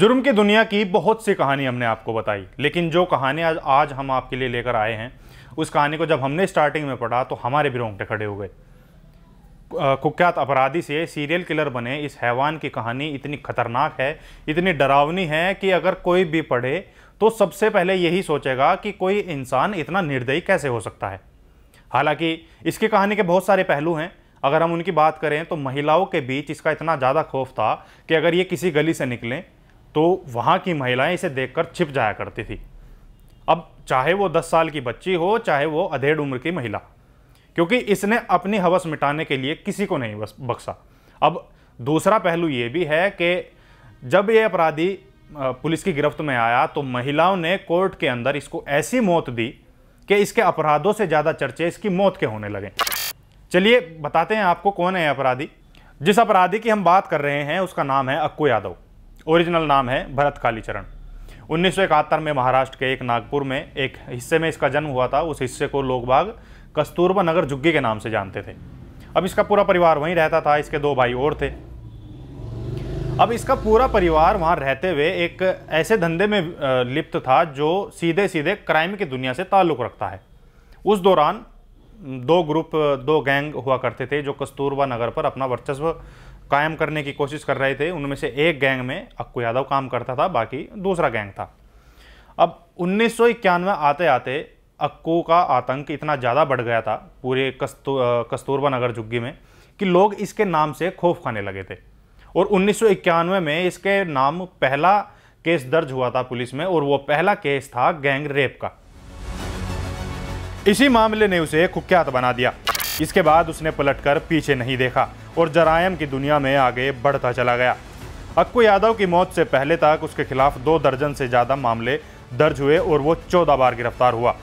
जुर्म की दुनिया की बहुत सी कहानी हमने आपको बताई लेकिन जो कहानी आज आज हम आपके लिए लेकर आए हैं उस कहानी को जब हमने स्टार्टिंग में पढ़ा तो हमारे भी रोंगटे खड़े हो गए कुख्यात अपराधी से सीरियल किलर बने इस हैवान की कहानी इतनी खतरनाक है इतनी डरावनी है कि अगर कोई भी पढ़े तो सबसे पहले यही सोचेगा कि कोई इंसान इतना निर्दयी कैसे हो सकता है हालांकि इसकी कहानी के बहुत सारे पहलू हैं अगर हम उनकी बात करें तो महिलाओं के बीच इसका इतना ज़्यादा खौफ था कि अगर ये किसी गली से निकलें तो वहाँ की महिलाएं इसे देखकर छिप जाया करती थी अब चाहे वो दस साल की बच्ची हो चाहे वो अधेड़ उम्र की महिला क्योंकि इसने अपनी हवस मिटाने के लिए किसी को नहीं बख्शा अब दूसरा पहलू ये भी है कि जब ये अपराधी पुलिस की गिरफ्त में आया तो महिलाओं ने कोर्ट के अंदर इसको ऐसी मौत दी कि इसके अपराधों से ज़्यादा चर्चे इसकी मौत के होने लगे चलिए बताते हैं आपको कौन है अपराधी जिस अपराधी की हम बात कर रहे हैं उसका नाम है अक्कू यादव ओरिजिनल नाम है भरत कालीचरण उन्नीस में महाराष्ट्र के एक नागपुर में एक हिस्से में इसका जन्म हुआ था उस हिस्से को लोग बाग कस्तूरबा नगर जुग्गी के नाम से जानते थे अब इसका पूरा परिवार वहीं रहता था इसके दो भाई और थे अब इसका पूरा परिवार वहाँ रहते हुए एक ऐसे धंधे में लिप्त था जो सीधे सीधे क्राइम की दुनिया से ताल्लुक़ रखता है उस दौरान दो ग्रुप दो गैंग हुआ करते थे जो कस्तूरबा नगर पर अपना वर्चस्व कायम करने की कोशिश कर रहे थे उनमें से एक गैंग में अक्कू यादव काम करता था बाकी दूसरा गैंग था अब उन्नीस आते आते अक्कू का आतंक इतना ज़्यादा बढ़ गया था पूरे कस्तू कस्तूरबा नगर झुग्गी में कि लोग इसके नाम से खौफ खाने लगे थे और उन्नीस में इसके नाम पहला केस दर्ज हुआ था पुलिस में और वो पहला केस था गैंग रेप का इसी मामले ने उसे कुख्यात बना दिया इसके बाद उसने पलटकर पीछे नहीं देखा और जरायम की दुनिया में आगे बढ़ता चला गया अक्कू यादव की मौत से पहले तक उसके खिलाफ दो दर्जन से ज़्यादा मामले दर्ज हुए और वो चौदह बार गिरफ्तार हुआ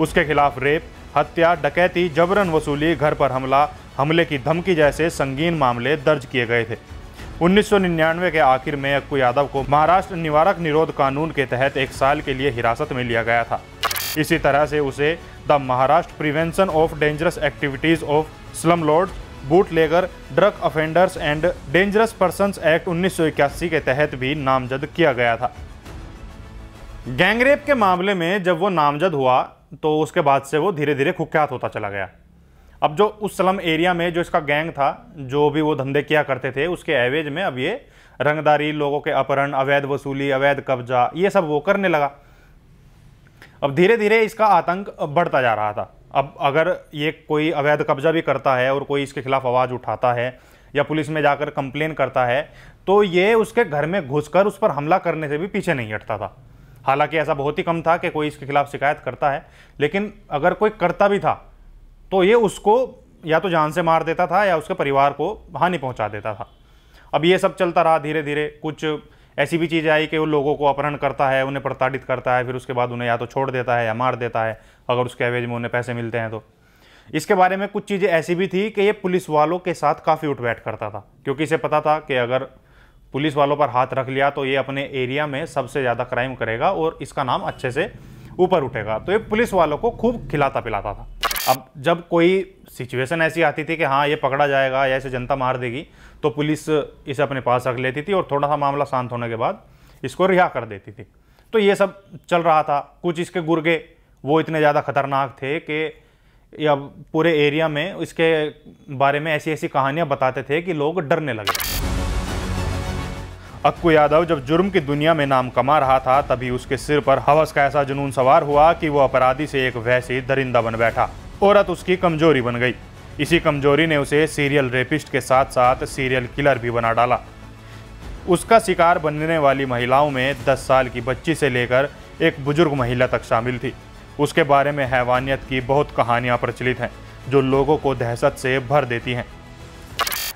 उसके खिलाफ रेप हत्या डकैती जबरन वसूली घर पर हमला हमले की धमकी जैसे संगीन मामले दर्ज किए गए थे 1999 के आखिर में अक्कू यादव को महाराष्ट्र निवारक निरोध कानून के तहत एक साल के लिए हिरासत में लिया गया था इसी तरह से उसे Maharashtra prevention of dangerous activities of slum lord bootlegger drug offenders and dangerous person act उन्नीस के तहत भी नामजद किया गया था गैंगरेप के मामले में जब वो नामजद हुआ तो उसके बाद से वो धीरे धीरे कुख्यात होता चला गया अब जो उस स्लम एरिया में जो इसका गैंग था जो भी वो धंधे किया करते थे उसके एवेज में अब ये रंगदारी लोगों के अपहरण अवैध वसूली अवैध कब्जा ये सब वो करने लगा अब धीरे धीरे इसका आतंक बढ़ता जा रहा था अब अगर ये कोई अवैध कब्जा भी करता है और कोई इसके खिलाफ आवाज़ उठाता है या पुलिस में जाकर कंप्लेन करता है तो ये उसके घर में घुसकर उस पर हमला करने से भी पीछे नहीं हटता था हालांकि ऐसा बहुत ही कम था कि कोई इसके खिलाफ शिकायत करता है लेकिन अगर कोई करता भी था तो ये उसको या तो जान से मार देता था या उसके परिवार को हानि पहुंचा देता था अब ये सब चलता रहा धीरे धीरे कुछ ऐसी भी चीज़ आई कि वो लोगों को अपहरण करता है उन्हें प्रताड़ित करता है फिर उसके बाद उन्हें या तो छोड़ देता है या मार देता है अगर उसके एवेज में उन्हें पैसे मिलते हैं तो इसके बारे में कुछ चीज़ें ऐसी भी थी कि ये पुलिस वालों के साथ काफ़ी उठ बैठ करता था क्योंकि इसे पता था कि अगर पुलिस वालों पर हाथ रख लिया तो ये अपने एरिया में सबसे ज़्यादा क्राइम करेगा और इसका नाम अच्छे से ऊपर उठेगा तो ये पुलिस वालों को खूब खिलाता पिलाता था अब जब कोई सिचुएशन ऐसी आती थी कि हाँ ये पकड़ा जाएगा या इसे जनता मार देगी तो पुलिस इसे अपने पास रख लेती थी और थोड़ा सा मामला शांत होने के बाद इसको रिहा कर देती थी तो ये सब चल रहा था कुछ इसके गुर्गे वो इतने ज़्यादा खतरनाक थे कि अब पूरे एरिया में इसके बारे में ऐसी ऐसी कहानियाँ बताते थे कि लोग डरने लगे अक्कू यादव जब जुर्म की दुनिया में नाम कमा रहा था तभी उसके सिर पर हवस का ऐसा जुनून सवार हुआ कि वो अपराधी से एक वैसी दरिंदा बन बैठा औरत उसकी कमजोरी बन गई इसी कमजोरी ने उसे सीरियल रेपिस्ट के साथ साथ सीरियल किलर भी बना डाला उसका शिकार बनने वाली महिलाओं में 10 साल की बच्ची से लेकर एक बुजुर्ग महिला तक शामिल थी उसके बारे में हैवानियत की बहुत कहानियां प्रचलित हैं जो लोगों को दहशत से भर देती हैं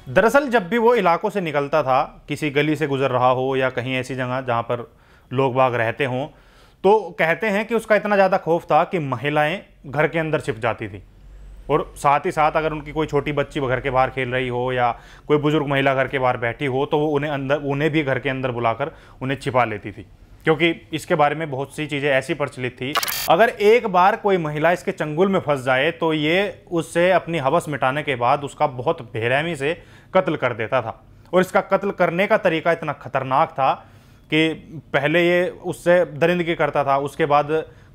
दरअसल जब भी वो इलाकों से निकलता था किसी गली से गुजर रहा हो या कहीं ऐसी जगह जहाँ पर लोग बाग रहते हों तो कहते हैं कि उसका इतना ज़्यादा खौफ था कि महिलाएं घर के अंदर छिप जाती थी और साथ ही साथ अगर उनकी कोई छोटी बच्ची घर के बाहर खेल रही हो या कोई बुज़ुर्ग महिला घर के बाहर बैठी हो तो वो उन्हें अंदर उन्हें भी घर के अंदर बुलाकर उन्हें छिपा लेती थी क्योंकि इसके बारे में बहुत सी चीज़ें ऐसी प्रचलित थी अगर एक बार कोई महिला इसके चंगुल में फंस जाए तो ये उससे अपनी हवस मिटाने के बाद उसका बहुत बेरहमी से कत्ल कर देता था और इसका कत्ल करने का तरीका इतना खतरनाक था कि पहले ये उससे दरिंदगी करता था उसके बाद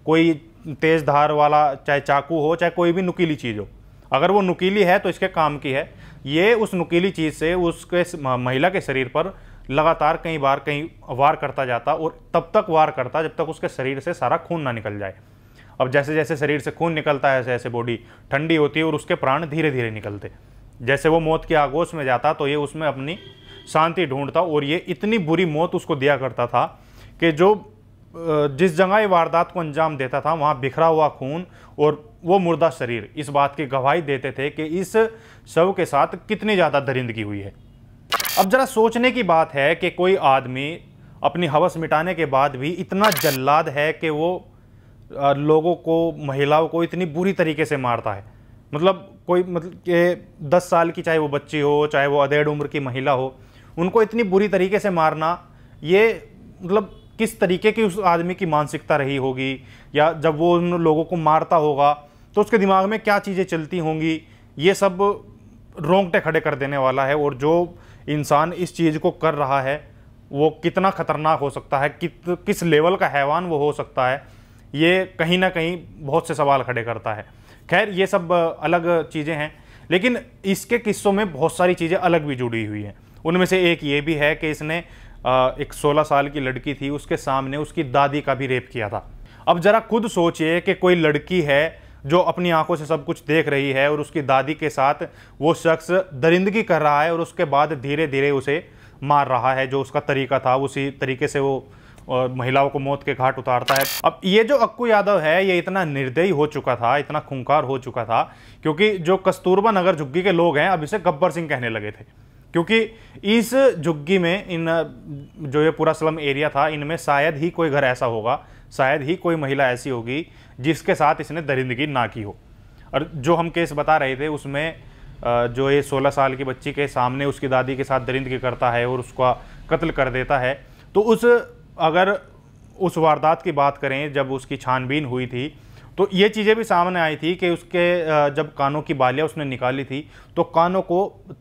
कोई तेज़ धार वाला चाहे चाकू हो चाहे कोई भी नुकीली चीज़ हो अगर वो नुकीली है तो इसके काम की है ये उस नुकीली चीज़ से उसके महिला के शरीर पर लगातार कई बार कई वार करता जाता और तब तक वार करता जब तक उसके शरीर से सारा खून ना निकल जाए अब जैसे जैसे शरीर से खून निकलता है ऐसे ऐसे बॉडी ठंडी होती है और उसके प्राण धीरे धीरे निकलते जैसे वो मौत की आगोश में जाता तो ये उसमें अपनी शांति ढूंढता और ये इतनी बुरी मौत उसको दिया करता था कि जो जिस जगह वारदात को अंजाम देता था वहाँ बिखरा हुआ खून और वो मुर्दा शरीर इस बात की गवाही देते थे कि इस शव के साथ कितनी ज़्यादा दरिंदगी हुई है अब ज़रा सोचने की बात है कि कोई आदमी अपनी हवस मिटाने के बाद भी इतना जल्लाद है कि वो लोगों को महिलाओं को इतनी बुरी तरीके से मारता है मतलब कोई मतलब के दस साल की चाहे वो बच्ची हो चाहे वो अधेड़ उम्र की महिला हो उनको इतनी बुरी तरीके से मारना ये मतलब किस तरीके की उस आदमी की मानसिकता रही होगी या जब वो उन लोगों को मारता होगा तो उसके दिमाग में क्या चीज़ें चलती होंगी ये सब रोंगटे खड़े कर देने वाला है और जो इंसान इस चीज़ को कर रहा है वो कितना ख़तरनाक हो सकता है कित किस लेवल का हैवान वो हो सकता है ये कहीं ना कहीं बहुत से सवाल खड़े करता है खैर ये सब अलग चीज़ें हैं लेकिन इसके किस्सों में बहुत सारी चीज़ें अलग भी जुड़ी हुई हैं उनमें से एक ये भी है कि इसने एक 16 साल की लड़की थी उसके सामने उसकी दादी का भी रेप किया था अब ज़रा खुद सोचिए कि कोई लड़की है जो अपनी आंखों से सब कुछ देख रही है और उसकी दादी के साथ वो शख्स दरिंदगी कर रहा है और उसके बाद धीरे धीरे उसे मार रहा है जो उसका तरीका था उसी तरीके से वो और महिलाओं को मौत के घाट उतारता है अब ये जो अक्कू यादव है ये इतना निर्दयी हो चुका था इतना खूंखार हो चुका था क्योंकि जो कस्तूरबा नगर झुग्गी के लोग हैं अब इसे गब्बर सिंह कहने लगे थे क्योंकि इस झुग्गी में इन जो ये पूरा स्लम एरिया था इनमें शायद ही कोई घर ऐसा होगा शायद ही कोई महिला ऐसी होगी जिसके साथ इसने दरिंदगी ना की हो और जो हम केस बता रहे थे उसमें जो ये 16 साल की बच्ची के सामने उसकी दादी के साथ दरिंदगी करता है और उसका कत्ल कर देता है तो उस अगर उस वारदात की बात करें जब उसकी छानबीन हुई थी तो ये चीज़ें भी सामने आई थी कि उसके जब कानों की बालियाँ उसने निकाली थी तो कानों को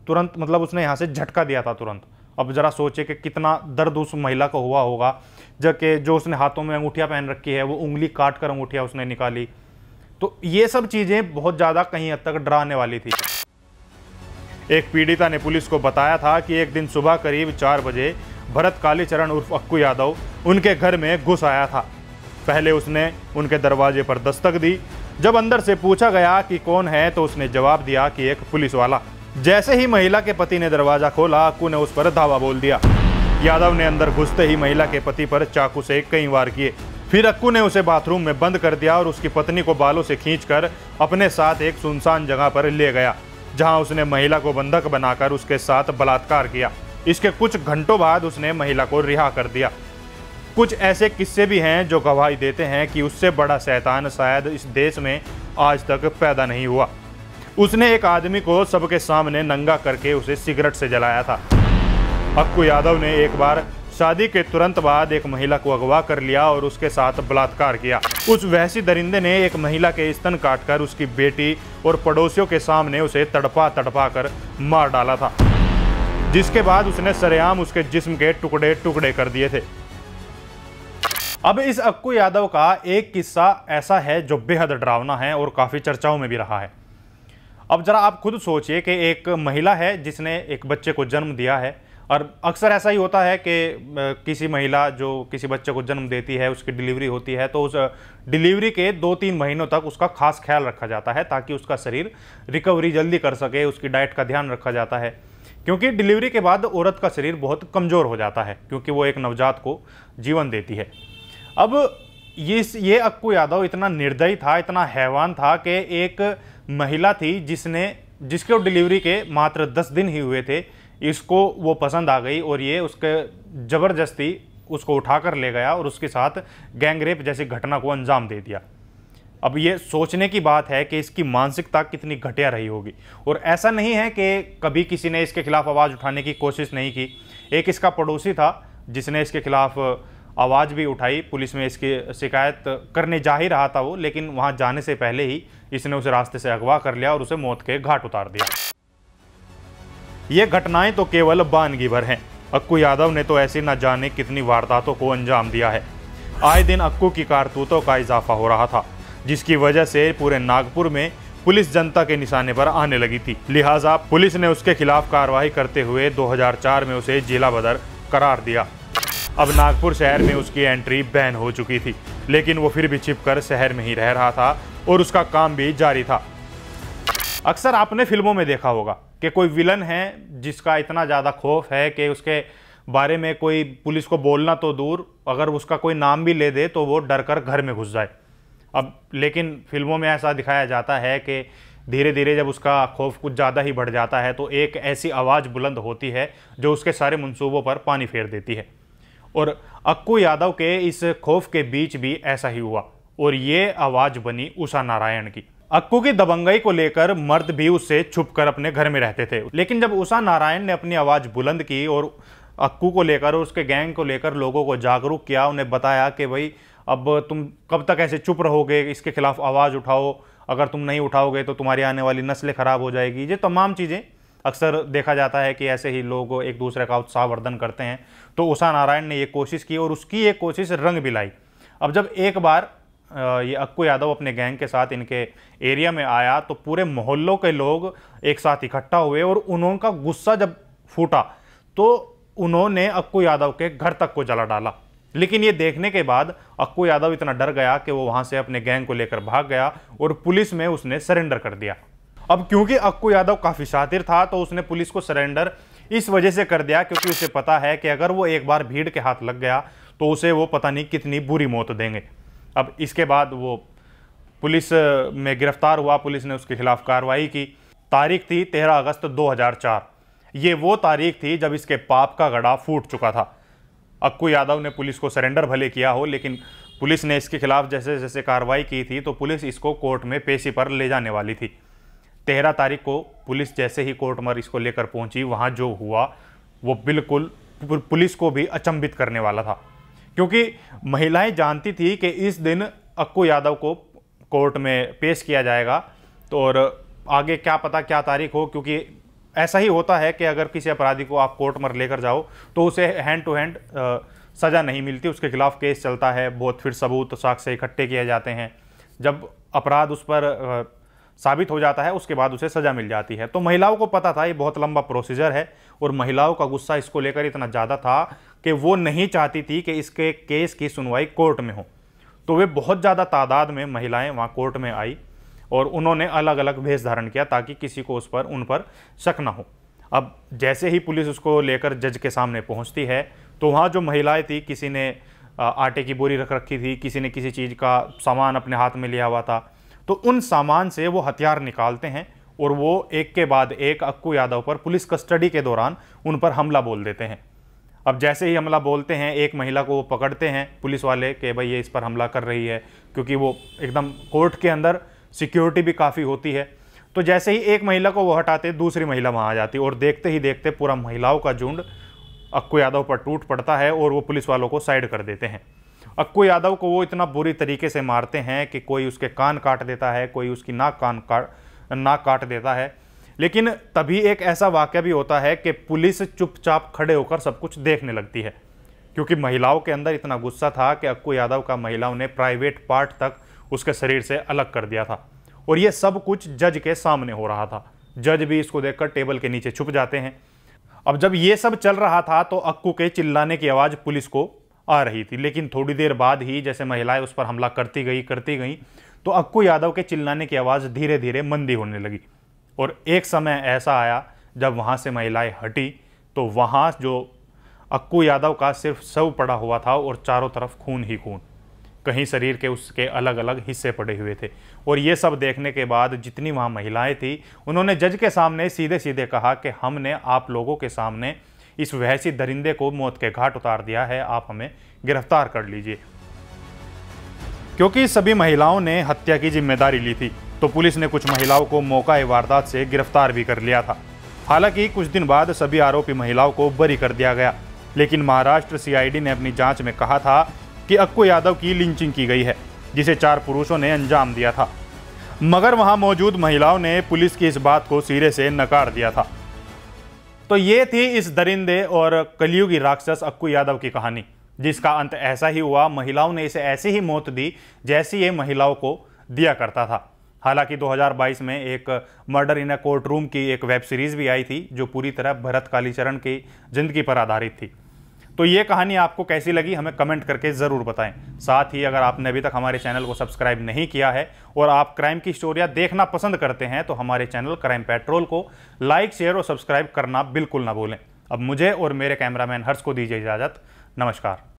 तुरंत मतलब उसने यहाँ से झटका दिया था तुरंत अब ज़रा सोचे कि कितना दर्द उस महिला को हुआ होगा जबकि जो उसने हाथों में अंगूठिया पहन रखी है वो उंगली काट कर अंगूठिया उसने निकाली तो ये सब चीज़ें बहुत ज़्यादा कहीं हद तक डराने वाली थी एक पीड़िता ने पुलिस को बताया था कि एक दिन सुबह करीब चार बजे भरत कालीचरण उर्फ अक्कू यादव उनके घर में घुस आया था पहले उसने उनके दरवाजे पर दस्तक दी जब अंदर से पूछा गया कि कौन है तो उसने जवाब दिया कि एक पुलिस वाला जैसे ही महिला के पति ने दरवाजा खोला अक्कू ने उस पर धावा बोल दिया यादव ने अंदर घुसते ही महिला के पति पर चाकू से कई वार किए फिर अक्कू ने उसे बाथरूम में बंद कर दिया और उसकी पत्नी को बालों से खींच अपने साथ एक सुनसान जगह पर ले गया जहां उसने महिला को बंधक बनाकर उसके साथ बलात्कार किया इसके कुछ घंटों बाद उसने महिला को रिहा कर दिया कुछ ऐसे किस्से भी हैं जो गवाही देते हैं कि उससे बड़ा शैतान शायद इस देश में आज तक पैदा नहीं हुआ उसने एक आदमी को सबके सामने नंगा करके उसे सिगरेट से जलाया था अक्कू यादव ने एक बार शादी के तुरंत बाद एक महिला को अगवा कर लिया और उसके साथ बलात्कार किया उस वहसी दरिंदे ने एक महिला के स्तन काटकर उसकी बेटी और पड़ोसियों के सामने उसे तड़पा तड़पा कर मार डाला था जिसके बाद उसने सरेआम उसके जिस्म के टुकड़े टुकड़े कर दिए थे अब इस अक्कू यादव का एक किस्सा ऐसा है जो बेहद डरावना है और काफ़ी चर्चाओं में भी रहा है अब ज़रा आप खुद सोचिए कि एक महिला है जिसने एक बच्चे को जन्म दिया है और अक्सर ऐसा ही होता है कि किसी महिला जो किसी बच्चे को जन्म देती है उसकी डिलीवरी होती है तो उस डिलीवरी के दो तीन महीनों तक उसका खास ख्याल रखा जाता है ताकि उसका शरीर रिकवरी जल्दी कर सके उसकी डाइट का ध्यान रखा जाता है क्योंकि डिलीवरी के बाद औरत का शरीर बहुत कमज़ोर हो जाता है क्योंकि वो एक नवजात को जीवन देती है अब ये ये अक्कू यादव इतना निर्दयी था इतना हैवान था कि एक महिला थी जिसने जिसके डिलीवरी के मात्र दस दिन ही हुए थे इसको वो पसंद आ गई और ये उसके ज़बरदस्ती उसको उठाकर ले गया और उसके साथ गैंगरेप जैसी घटना को अंजाम दे दिया अब ये सोचने की बात है कि इसकी मानसिकता कितनी घटिया रही होगी और ऐसा नहीं है कि कभी किसी ने इसके खिलाफ़ आवाज़ उठाने की कोशिश नहीं की एक इसका पड़ोसी था जिसने इसके खिलाफ़ आवाज़ भी उठाई पुलिस में इसकी शिकायत करने जा ही रहा था वो लेकिन वहाँ जाने से पहले ही इसने उसे रास्ते से अगवा कर लिया और उसे मौत के घाट उतार दिया ये घटनाएं तो केवल बानगी भर हैं अक्कू यादव ने तो ऐसी न जाने कितनी वारदातों को अंजाम दिया है आए दिन अक्कू की कारतूतों का इजाफा हो रहा था जिसकी वजह से पूरे नागपुर में पुलिस जनता के निशाने पर आने लगी थी लिहाजा पुलिस ने उसके खिलाफ कार्रवाई करते हुए 2004 में उसे जिला बदर करार दिया अब नागपुर शहर में उसकी एंट्री बैन हो चुकी थी लेकिन वो फिर भी छिपकर शहर में ही रह रहा था और उसका काम भी जारी था अक्सर आपने फिल्मों में देखा होगा कि कोई विलन है जिसका इतना ज़्यादा खौफ है कि उसके बारे में कोई पुलिस को बोलना तो दूर अगर उसका कोई नाम भी ले दे तो वो डर कर घर में घुस जाए अब लेकिन फिल्मों में ऐसा दिखाया जाता है कि धीरे धीरे जब उसका खौफ कुछ ज़्यादा ही बढ़ जाता है तो एक ऐसी आवाज़ बुलंद होती है जो उसके सारे मनसूबों पर पानी फेर देती है और अक्कू यादव के इस खौफ के बीच भी ऐसा ही हुआ और ये आवाज़ बनी उषा नारायण की अक्कू की दबंगई को लेकर मर्द भी उससे छुपकर अपने घर में रहते थे लेकिन जब उषा नारायण ने अपनी आवाज़ बुलंद की और अक्कू को लेकर और उसके गैंग को लेकर लोगों को जागरूक किया उन्हें बताया कि भाई अब तुम कब तक ऐसे चुप रहोगे इसके खिलाफ आवाज़ उठाओ अगर तुम नहीं उठाओगे तो तुम्हारी आने वाली नस्लें ख़राब हो जाएगी ये तमाम चीज़ें अक्सर देखा जाता है कि ऐसे ही लोग एक दूसरे का उत्साहवर्धन करते हैं तो उषा नारायण ने ये कोशिश की और उसकी ये कोशिश रंग भी लाई अब जब एक बार ये अक्कू यादव अपने गैंग के साथ इनके एरिया में आया तो पूरे मोहल्लों के लोग एक साथ इकट्ठा हुए और उनका गुस्सा जब फूटा तो उन्होंने अक्कू यादव के घर तक को जला डाला लेकिन ये देखने के बाद अक्कू यादव इतना डर गया कि वो वहाँ से अपने गैंग को लेकर भाग गया और पुलिस में उसने सरेंडर कर दिया अब क्योंकि अक्कू यादव काफ़ी शातिर था तो उसने पुलिस को सरेंडर इस वजह से कर दिया क्योंकि उसे पता है कि अगर वो एक बार भीड़ के हाथ लग गया तो उसे वो पता नहीं कितनी बुरी मौत देंगे अब इसके बाद वो पुलिस में गिरफ्तार हुआ पुलिस ने उसके खिलाफ कार्रवाई की तारीख थी 13 अगस्त 2004 ये वो तारीख थी जब इसके पाप का गड़ा फूट चुका था अक्कू यादव ने पुलिस को सरेंडर भले किया हो लेकिन पुलिस ने इसके खिलाफ जैसे जैसे कार्रवाई की थी तो पुलिस इसको कोर्ट में पेशी पर ले जाने वाली थी तेरह तारीख को पुलिस जैसे ही कोर्ट मर इसको लेकर पहुंची वहाँ जो हुआ वो बिल्कुल पुलिस को भी अचंभित करने वाला था क्योंकि महिलाएं जानती थी कि इस दिन अक्कू यादव को कोर्ट में पेश किया जाएगा तो और आगे क्या पता क्या तारीख हो क्योंकि ऐसा ही होता है कि अगर किसी अपराधी को आप कोर्ट मर लेकर जाओ तो उसे हैंड टू हैंड सज़ा नहीं मिलती उसके खिलाफ केस चलता है बहुत फिर सबूत साक्ष्य इकट्ठे किए जाते हैं जब अपराध उस पर साबित हो जाता है उसके बाद उसे सज़ा मिल जाती है तो महिलाओं को पता था ये बहुत लंबा प्रोसीजर है और महिलाओं का गुस्सा इसको लेकर इतना ज़्यादा था कि वो नहीं चाहती थी कि इसके केस की सुनवाई कोर्ट में हो तो वे बहुत ज़्यादा तादाद में महिलाएं वहाँ कोर्ट में आई और उन्होंने अलग अलग भेष धारण किया ताकि किसी को उस पर उन पर शक ना हो अब जैसे ही पुलिस उसको लेकर जज के सामने पहुँचती है तो वहाँ जो महिलाएँ थी किसी ने आटे की बोरी रख रखी थी किसी ने किसी चीज़ का सामान अपने हाथ में लिया हुआ था तो उन सामान से वो हथियार निकालते हैं और वो एक के बाद एक अक्कू यादव पर पुलिस कस्टडी के दौरान उन पर हमला बोल देते हैं अब जैसे ही हमला बोलते हैं एक महिला को वो पकड़ते हैं पुलिस वाले कि भाई ये इस पर हमला कर रही है क्योंकि वो एकदम कोर्ट के अंदर सिक्योरिटी भी काफ़ी होती है तो जैसे ही एक महिला को वो हटाते दूसरी महिला वहाँ आ जाती और देखते ही देखते पूरा महिलाओं का झुंड अक्कू यादव पर टूट पड़ता है और वो पुलिस वालों को साइड कर देते हैं अक्कू यादव को वो इतना बुरी तरीके से मारते हैं कि कोई उसके कान काट देता है कोई उसकी नाक कान काट नाक काट देता है लेकिन तभी एक ऐसा वाक्य भी होता है कि पुलिस चुपचाप खड़े होकर सब कुछ देखने लगती है क्योंकि महिलाओं के अंदर इतना गुस्सा था कि अक्कू यादव का महिलाओं ने प्राइवेट पार्ट तक उसके शरीर से अलग कर दिया था और ये सब कुछ जज के सामने हो रहा था जज भी इसको देखकर टेबल के नीचे छुप जाते हैं अब जब ये सब चल रहा था तो अक्कू के चिल्लाने की आवाज़ पुलिस को आ रही थी लेकिन थोड़ी देर बाद ही जैसे महिलाएं उस पर हमला करती गई करती गई तो अक्कू यादव के चिल्लाने की आवाज़ धीरे धीरे मंदी होने लगी और एक समय ऐसा आया जब वहाँ से महिलाएं हटी तो वहाँ जो अक्कू यादव का सिर्फ शव पड़ा हुआ था और चारों तरफ खून ही खून कहीं शरीर के उसके अलग अलग हिस्से पड़े हुए थे और ये सब देखने के बाद जितनी वहाँ महिलाएं थी उन्होंने जज के सामने सीधे सीधे कहा कि हमने आप लोगों के सामने इस वहसी दरिंदे को मौत के घाट उतार दिया है आप हमें गिरफ्तार कर लीजिए क्योंकि सभी महिलाओं ने हत्या की जिम्मेदारी ली थी तो पुलिस ने कुछ महिलाओं को मौका वारदात से गिरफ्तार भी कर लिया था हालांकि कुछ दिन बाद सभी आरोपी महिलाओं को बरी कर दिया गया लेकिन महाराष्ट्र सीआईडी ने अपनी जांच में कहा था कि अक्को यादव की लिंचिंग की गई है जिसे चार पुरुषों ने अंजाम दिया था मगर वहां मौजूद महिलाओं ने पुलिस की इस बात को सिरे से नकार दिया था तो ये थी इस दरिंदे और कलियुगी राक्षस अक्कू यादव की कहानी जिसका अंत ऐसा ही हुआ महिलाओं ने इसे ऐसी ही मौत दी जैसी ये महिलाओं को दिया करता था हालांकि 2022 में एक murder in a court room की एक वेब सीरीज़ भी आई थी जो पूरी तरह भरत कालीचरण की जिंदगी पर आधारित थी तो ये कहानी आपको कैसी लगी हमें कमेंट करके ज़रूर बताएं साथ ही अगर आपने अभी तक हमारे चैनल को सब्सक्राइब नहीं किया है और आप क्राइम की स्टोरियाँ देखना पसंद करते हैं तो हमारे चैनल क्राइम पेट्रोल को लाइक शेयर और सब्सक्राइब करना बिल्कुल ना भूलें अब मुझे और मेरे कैमरामैन हर्ष को दीजिए इजाज़त नमस्कार